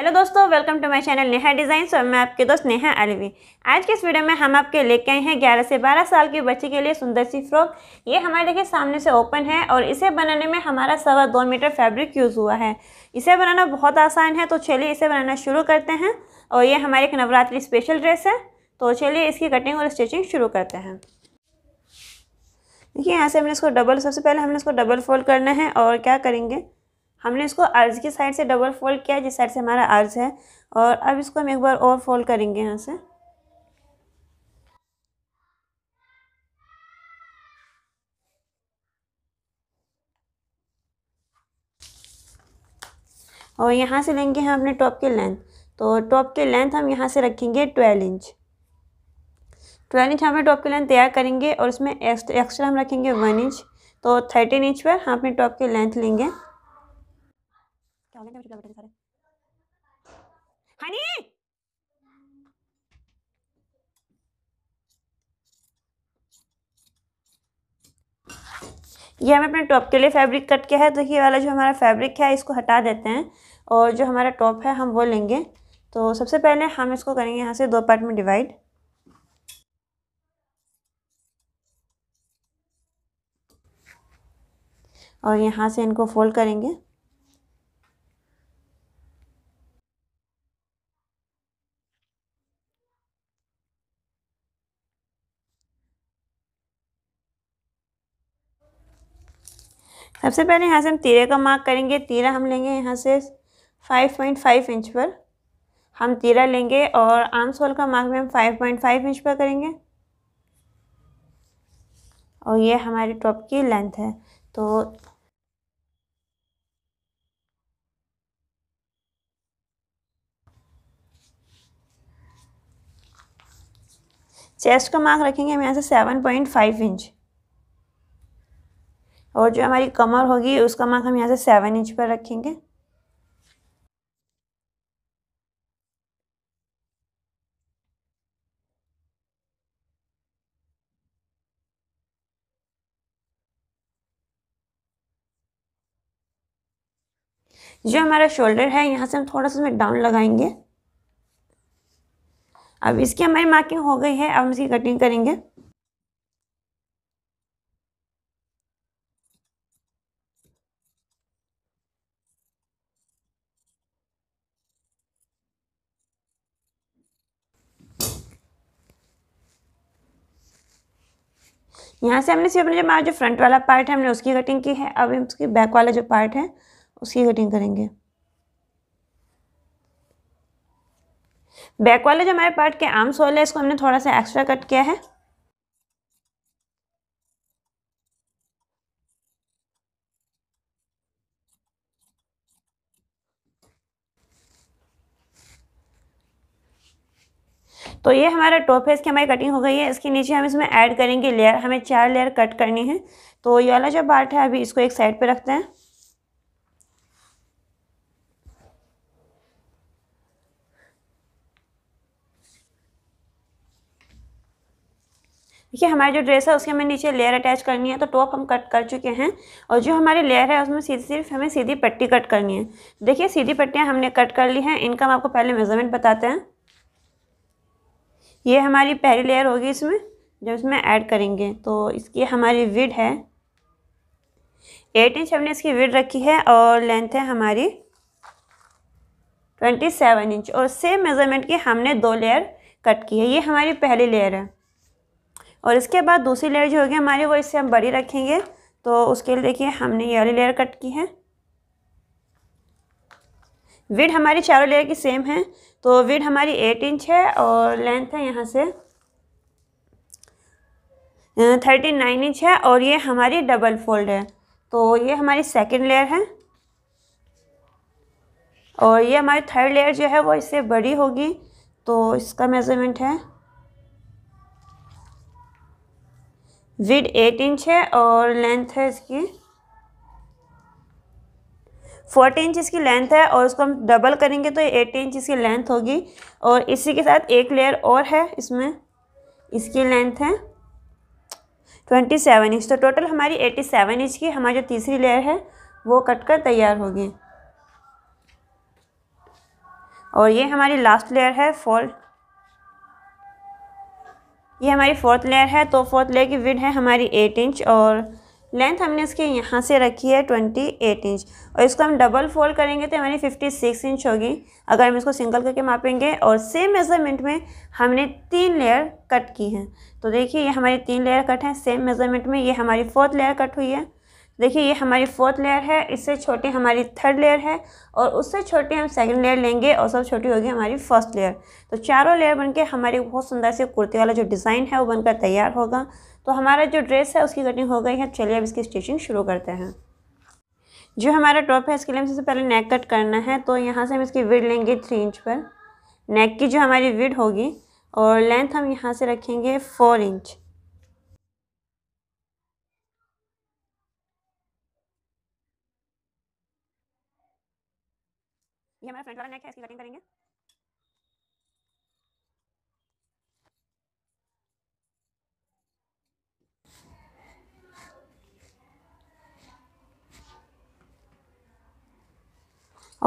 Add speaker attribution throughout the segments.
Speaker 1: hello दोस्तों welcome to my channel Neha design और मैं आपके दोस्त नेहा अलवी आज के इस वीडियो में हम आपके लेके आए हैं 11 से 12 साल के बच्चे के लिए सुंदर सी फ्रॉक ये हमारे देखिए सामने से ओपन है और इसे बनाने में हमारा सवा दो मीटर फैब्रिक यूज़ हुआ है इसे बनाना बहुत आसान है तो चलिए इसे बनाना शुरू करते हैं और ये हमारी एक नवरात्रि स्पेशल ड्रेस है तो चलिए इसकी कटिंग और स्टिचिंग शुरू करते हैं देखिए यहाँ से हमने इसको डबल सबसे पहले हमने इसको डबल फोल्ड करना है और क्या करेंगे हमने इसको अर्ज की साइड से डबल फोल्ड किया जिस साइड से हमारा अर्ज है और अब इसको हम एक बार और फोल्ड करेंगे यहाँ से और यहाँ से लेंगे हम अपने टॉप की लेंथ तो टॉप की लेंथ हम यहाँ से रखेंगे ट्वेल्व इंच ट्वेल्व इंच हमने टॉप की लेंथ तैयार करेंगे और उसमें एक्स्ट्रा हम रखेंगे वन इंच तो थर्टीन इंच पर हम अपने टॉप की लेंथ लेंगे खा लेंगे बैठे सारे हनी ये हमें अपने टॉप के लिए फैब्रिक कट किया है तो ये वाला जो हमारा फैब्रिक है इसको हटा देते हैं और जो हमारा टॉप है हम वो लेंगे तो सबसे पहले हम इसको करेंगे यहाँ से दो पार्ट में डिवाइड और यहाँ से इनको फोल्ड करेंगे सबसे पहले यहाँ से हम तीरे का मार्क करेंगे तीरा हम लेंगे यहाँ से फाइव पॉइंट फाइव इंच पर हम तीरा लेंगे और आर्म्स सोल का मार्क भी हम फाइव पॉइंट फाइव इंच पर करेंगे और ये हमारी टॉप की लेंथ है तो चेस्ट का मार्क रखेंगे हम यहाँ से सेवन पॉइंट फाइव इंच और जो हमारी कमर होगी उसका मार्क हम यहाँ से सेवन इंच पर रखेंगे जो हमारा शोल्डर है यहाँ से हम थोड़ा सा उसमें डाउन लगाएंगे अब इसकी हमारी मार्किंग हो गई है अब हम इसकी कटिंग करेंगे यहाँ से हमने सिर्फ जो हमारा जो फ्रंट वाला पार्ट है हमने उसकी कटिंग की है अब हम उसकी बैक वाला जो पार्ट है उसकी कटिंग करेंगे बैक वाले जो हमारे पार्ट के आर्म्स होल है इसको हमने थोड़ा सा एक्स्ट्रा कट किया है तो ये हमारा टॉप है इसकी हमारी कटिंग हो गई है इसके नीचे हम इसमें ऐड करेंगे लेयर हमें चार लेयर कट करनी है तो ये वाला जो पार्ट है अभी इसको एक साइड पर रखते हैं देखिए हमारी जो ड्रेस है उसके हमें नीचे लेयर अटैच करनी है तो टॉप हम कट कर चुके हैं और जो हमारी लेयर है उसमें सीधी सिर्फ हमें सीधी पट्टी कट करनी है देखिए सीधी पट्टियाँ हमने कट कर ली हैं इनका हम आपको पहले मेजरमेंट बताते हैं ये हमारी पहली लेयर होगी इसमें जब इसमें ऐड करेंगे तो इसकी हमारी विड है एट इंच हमने इसकी विड रखी है और लेंथ है हमारी ट्वेंटी सेवन इंच और सेम मेज़रमेंट की हमने दो लेयर कट की है ये हमारी पहली लेयर है और इसके बाद दूसरी लेयर जो होगी हमारी वो इससे हम बड़ी रखेंगे तो उसके लिए देखिए हमने ये वाली लेयर कट की है विड हमारी चारों लेयर की सेम है तो विड हमारी एट इंच है और लेंथ है यहाँ से थर्टी नाइन इंच है और ये हमारी डबल फोल्ड है तो ये हमारी सेकंड लेयर है और ये हमारी थर्ड लेयर जो है वो इससे बड़ी होगी तो इसका मेज़रमेंट है विड एट इंच है और लेंथ है इसकी फोर्टी इंच इसकी लेंथ है और उसको हम डबल करेंगे तो एटी इंच इसकी लेंथ होगी और इसी के साथ एक लेयर और है इसमें इसकी लेंथ है ट्वेंटी सेवन इंच तो टोटल हमारी एटी सेवन इंच की हमारी जो तीसरी लेयर है वो कट कर तैयार होगी और ये हमारी लास्ट लेयर है फोर ये हमारी फोर्थ लेयर है तो फोर्थ लेयर की विड है हमारी एट इंच और लेंथ हमने इसकी यहाँ से रखी है ट्वेंटी एट इंच और इसको हम डबल फोल्ड करेंगे तो हमारी फिफ्टी सिक्स इंच होगी अगर हम इसको सिंगल करके मापेंगे और सेम मेज़रमेंट में हमने तीन लेयर कट की हैं तो देखिए ये हमारी तीन लेयर कट हैं सेम मेज़रमेंट में ये हमारी फोर्थ लेयर कट हुई है देखिए ये हमारी फोर्थ लेयर है इससे छोटी हमारी थर्ड लेयर है और उससे छोटी हम सेकंड लेयर लेंगे और सब छोटी होगी हमारी फर्स्ट लेयर तो चारों लेयर बनके हमारी बहुत सुंदर से कुर्ती वाला जो डिज़ाइन है वो बनकर तैयार होगा तो हमारा जो ड्रेस है उसकी कटिंग हो गई है चलिए अब इसकी स्टिचिंग शुरू करते हैं जो हमारा टॉप है इसके लिए हम सबसे पहले नेक कट करना है तो यहाँ से हम इसकी विड लेंगे थ्री इंच पर नेक की जो हमारी विड होगी और लेंथ हम यहाँ से रखेंगे फोर इंच ये हमारा फ्रंट वाला नेक है इसकी कटिंग करेंगे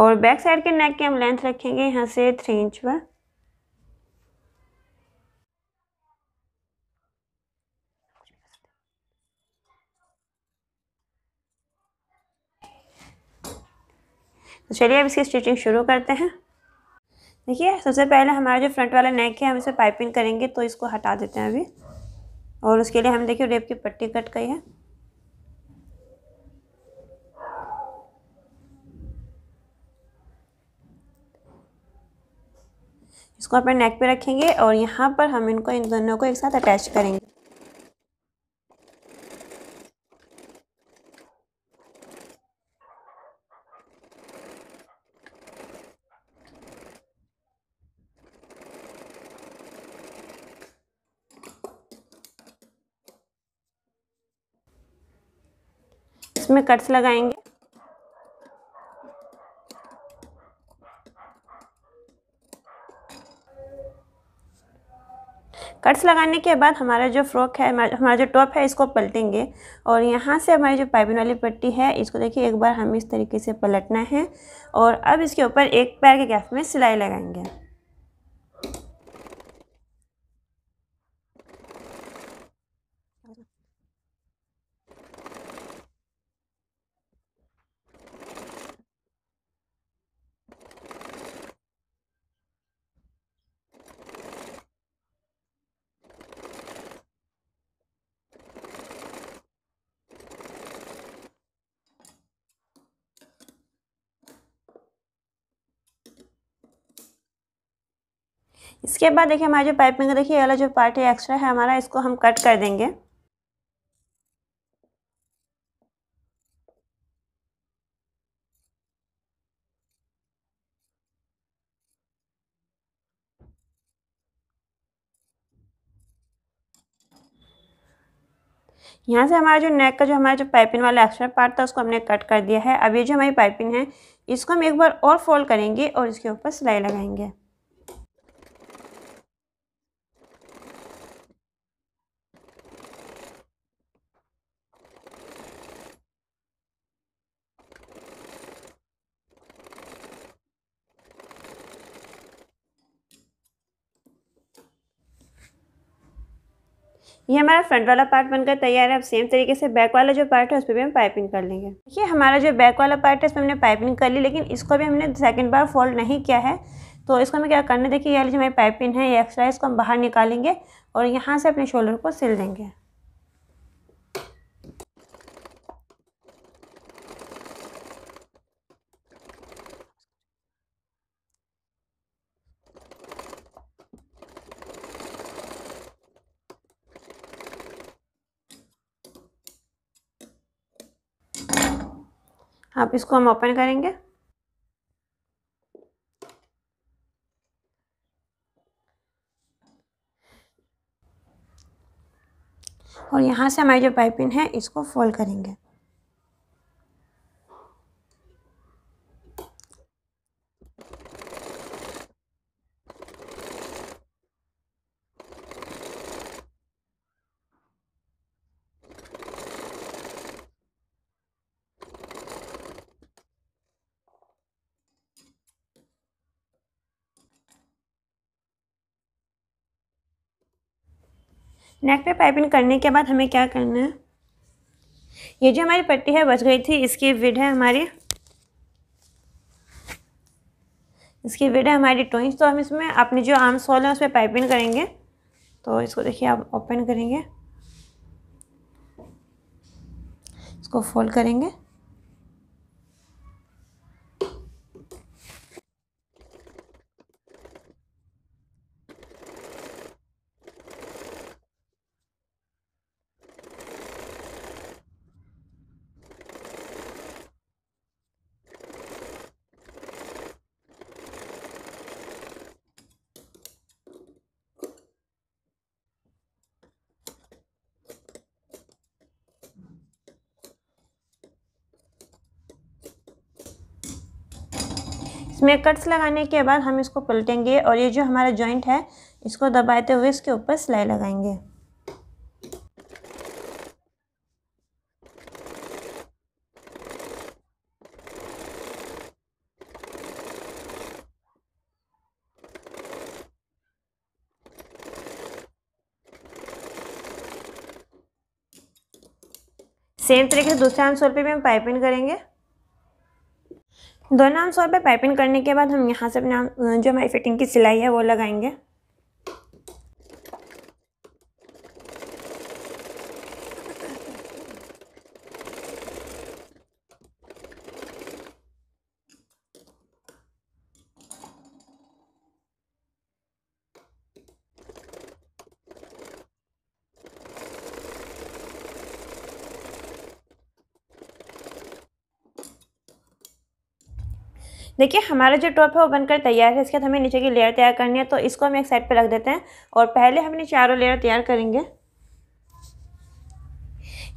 Speaker 1: और बैक साइड के नेक की हम लेंथ रखेंगे यहाँ से थ्री इंच पर तो चलिए अब इसकी स्टिचिंग शुरू करते हैं देखिए सबसे पहले हमारा जो फ्रंट वाला नेक है हम इसे पाइपिंग करेंगे तो इसको हटा देते हैं अभी और उसके लिए हम देखिए रेप की पट्टी कट गई है इसको अपने नेक पे रखेंगे और यहाँ पर हम इनको इन दोनों को एक साथ अटैच करेंगे इसमें कट्स लगाएंगे कट्स लगाने के बाद हमारा जो फ्रॉक है हमारा जो टॉप है इसको पलटेंगे और यहाँ से हमारी जो पाइपिंग वाली पट्टी है इसको देखिए एक बार हमें इस तरीके से पलटना है और अब इसके ऊपर एक पैर के गैप में सिलाई लगाएंगे इसके बाद देखिए हमारे जो पाइपिंग देखिए ये वाला जो पार्ट है एक्स्ट्रा है हमारा इसको हम कट कर देंगे यहाँ से हमारा जो नेक का जो हमारा जो पाइपिंग वाला एक्स्ट्रा पार्ट था उसको हमने कट कर दिया है अब ये जो हमारी पाइपिंग है इसको हम एक बार और फोल्ड करेंगे और इसके ऊपर सिलाई लगाएंगे ये हमारा फ्रंट वाला पार्ट बनकर तैयार है अब सेम तरीके से बैक वाला जो पार्ट है उस पर भी हम पाइपिंग कर लेंगे देखिए हमारा जो बैक वाला पार्ट है उसमें हमने पाइपिंग कर ली लेकिन इसको भी हमने सेकंड बार फोल्ड नहीं किया है तो इसको हमें क्या करना देखिए ये जो हमारी पाइपिंग है ये एक्स्ट्रा इसको हम बाहर निकालेंगे और यहाँ से अपने शोल्डर को सिल देंगे अब इसको हम ओपन करेंगे और यहाँ से हमारी जो पाइपिंग है इसको फोल्ड करेंगे नेक पे पाइपिंग करने के बाद हमें क्या करना है ये जो हमारी पट्टी है बच गई थी इसकी विड है हमारी इसकी विड है हमारी टोइंस तो हम इसमें अपनी जो आर्म सॉल है उसमें पाइपिंग करेंगे तो इसको देखिए आप ओपन करेंगे इसको फोल्ड करेंगे इसमें कट्स लगाने के बाद हम इसको पलटेंगे और ये जो हमारा जॉइंट है इसको दबाते हुए इसके ऊपर सिलाई लगाएंगे सेम तरीके से दूसरे आंसोल पे भी हम पाइपिंग करेंगे दोनों आर्म सॉल पर पाइपिंग करने के बाद हम यहाँ से अपने जो हमारी फिटिंग की सिलाई है वो लगाएंगे देखिए हमारा जो टॉप है वो बनकर तैयार है इसके बाद हमें नीचे की लेयर तैयार करनी है तो इसको हम एक साइड पर रख देते हैं और पहले हम चारों लेयर तैयार करेंगे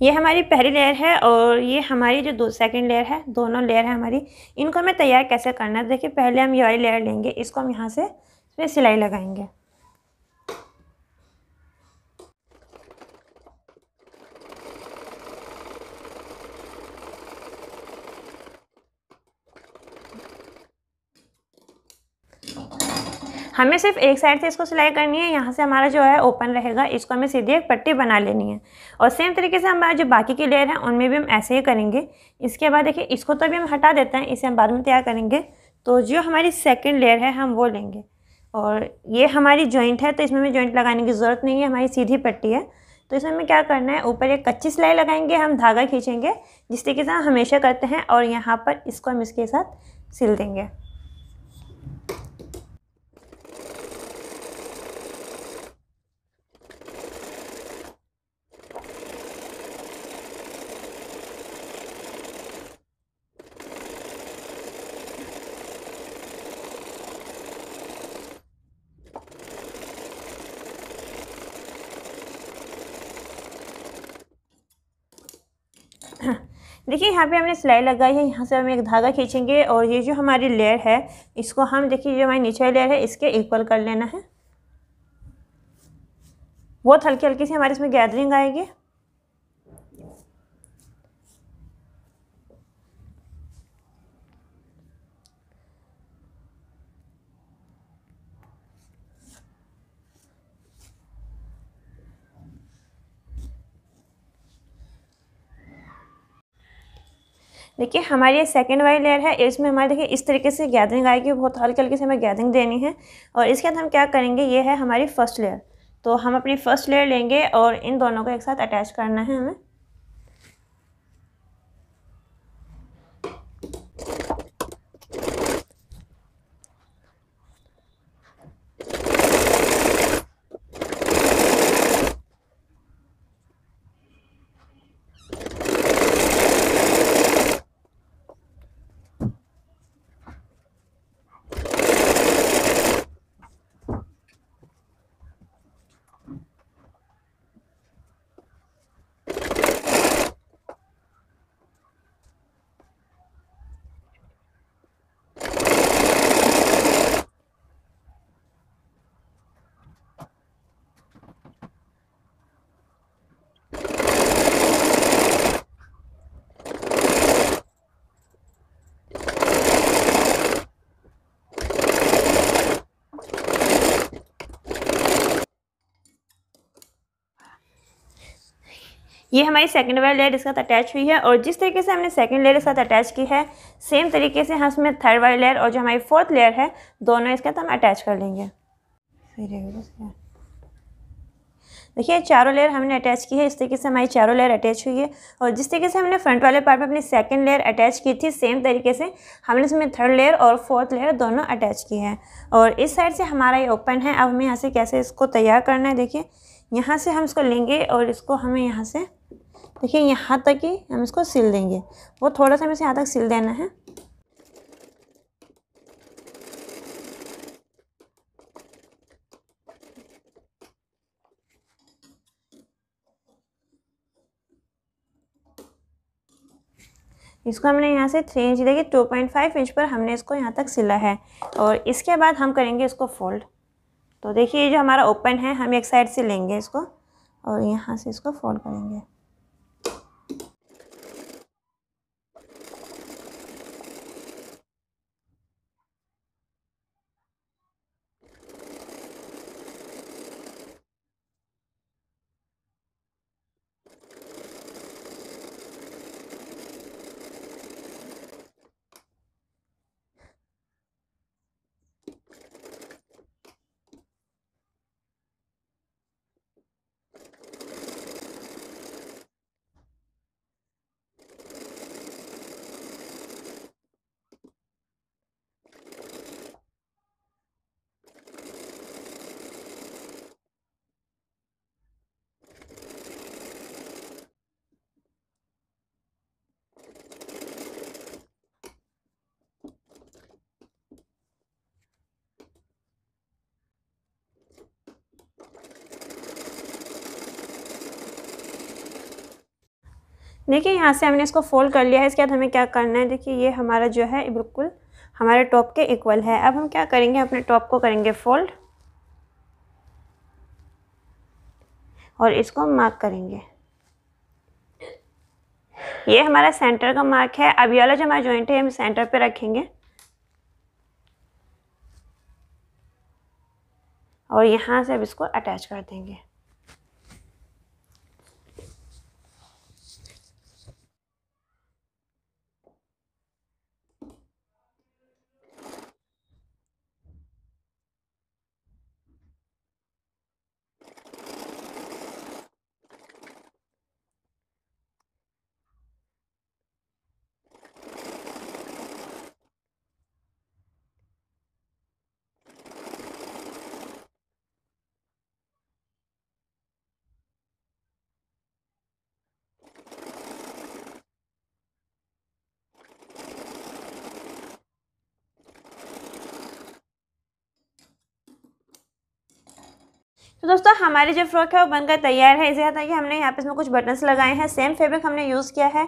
Speaker 1: ये हमारी पहली लेयर है और ये हमारी जो दो सेकेंड लेयर है दोनों लेयर है हमारी इनको हमें तैयार कैसे करना है देखिए पहले हम ये वाली लेयर लेंगे इसको हम यहाँ से इसमें सिलाई लगाएंगे हमें सिर्फ एक साइड से इसको सिलाई करनी है यहाँ से हमारा जो है ओपन रहेगा इसको हमें सीधी एक पट्टी बना लेनी है और सेम तरीके से हमारे जो बाकी के लेयर हैं उनमें भी हम ऐसे ही करेंगे इसके बाद देखिए इसको तो भी हम हटा देते हैं इसे हम बाद में तैयार करेंगे तो जो हमारी सेकेंड लेयर है हम वो लेंगे और ये हमारी जॉइंट है तो इसमें हमें जॉइंट लगाने की ज़रूरत नहीं है हमारी सीधी पट्टी है तो इसमें हमें क्या करना है ऊपर एक कच्ची सिलाई लगाएंगे हम धागा खींचेंगे जिस तरीके से हम हमेशा करते हैं और यहाँ पर इसको हम इसके साथ सिल देंगे देखिए यहाँ पे हमने सिलाई लगाई है यहाँ से हम एक धागा खींचेंगे और ये जो हमारी लेयर है इसको हम देखिए जो हमारी नीचे लेयर है इसके इक्वल कर लेना है बहुत हल्की हल्की सी हमारी इसमें गैदरिंग आएगी देखिए हमारी ये सेकेंड वाली लेयर है इसमें हमारे देखिए इस तरीके से गैदरिंग आएगी बहुत हल्के हल्के से हमें गैदरिंग देनी है और इसके बाद हम क्या करेंगे ये है हमारी फर्स्ट लेयर तो हम अपनी फर्स्ट लेयर लेंगे और इन दोनों को एक साथ अटैच करना है हमें ये हमारी सेकेंड वाली लेयर इसके साथ अटैच हुई है और जिस तरीके से हमने सेकेंड लेयर के साथ अटैच की है सेम तरीके से हम इसमें थर्ड वाली लेयर और जो हमारी फोर्थ लेयर है दोनों इसके साथ हम अटैच कर लेंगे देखिए चारों लेयर हमने अटैच की है इस तरीके से हमारी चारों लेयर अटैच हुई है और जिस तरीके से हमने फ्रंट वाले पार्ट में अपनी सेकंड लेयर अटैच की थी सेम तरीके से हमने इसमें थर्ड लेयर और फोर्थ लेयर दोनों अटैच की है और इस साइड से हमारा ये ओपन है अब हमें यहाँ से कैसे इसको तैयार करना है देखिए यहाँ से हम इसको लेंगे और इसको हमें यहाँ से देखिए यहाँ तक ही हम इसको सिल देंगे वो थोड़ा सा हमें यहाँ तक सिल देना है इसको हमने यहाँ से थ्री इंच देखिए टू पॉइंट फाइव इंच पर हमने इसको यहाँ तक सिला है और इसके बाद हम करेंगे इसको फोल्ड तो देखिए ये जो हमारा ओपन है हम एक साइड से लेंगे इसको और यहाँ से इसको फोल्ड करेंगे देखिए यहाँ से हमने इसको फोल्ड कर लिया है इसके बाद हमें क्या करना है देखिए ये हमारा जो है बिल्कुल हमारे टॉप के इक्वल है अब हम क्या करेंगे अपने टॉप को करेंगे फोल्ड और इसको मार्क करेंगे ये हमारा सेंटर का मार्क है अब ये वाला जो हमारा जॉइंट है हम सेंटर पे रखेंगे और यहाँ से अब इसको अटैच कर देंगे तो दोस्तों हमारी जो फ्रॉक है वो बनकर तैयार है इसे हटा कि हमने यहाँ पे इसमें कुछ बटन्स लगाए हैं सेम फैब्रिक हमने यूज़ किया है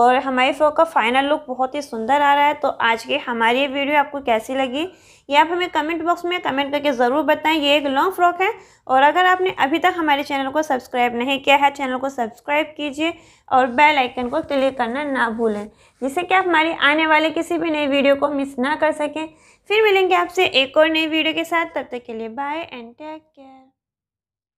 Speaker 1: और हमारी फ्रॉक का फाइनल लुक बहुत ही सुंदर आ रहा है तो आज की हमारी वीडियो आपको कैसी लगी ये आप हमें कमेंट बॉक्स में कमेंट करके ज़रूर बताएं ये एक लॉन्ग फ्रॉक है और अगर आपने अभी तक हमारे चैनल को सब्सक्राइब नहीं किया है चैनल को सब्सक्राइब कीजिए और बेल आइकन को क्लिक करना ना भूलें जिससे कि आप हमारी आने वाले किसी भी नई वीडियो को मिस ना कर सकें फिर मिलेंगे आपसे एक और नई वीडियो के साथ तब तक के लिए बाय एंड टेक केयर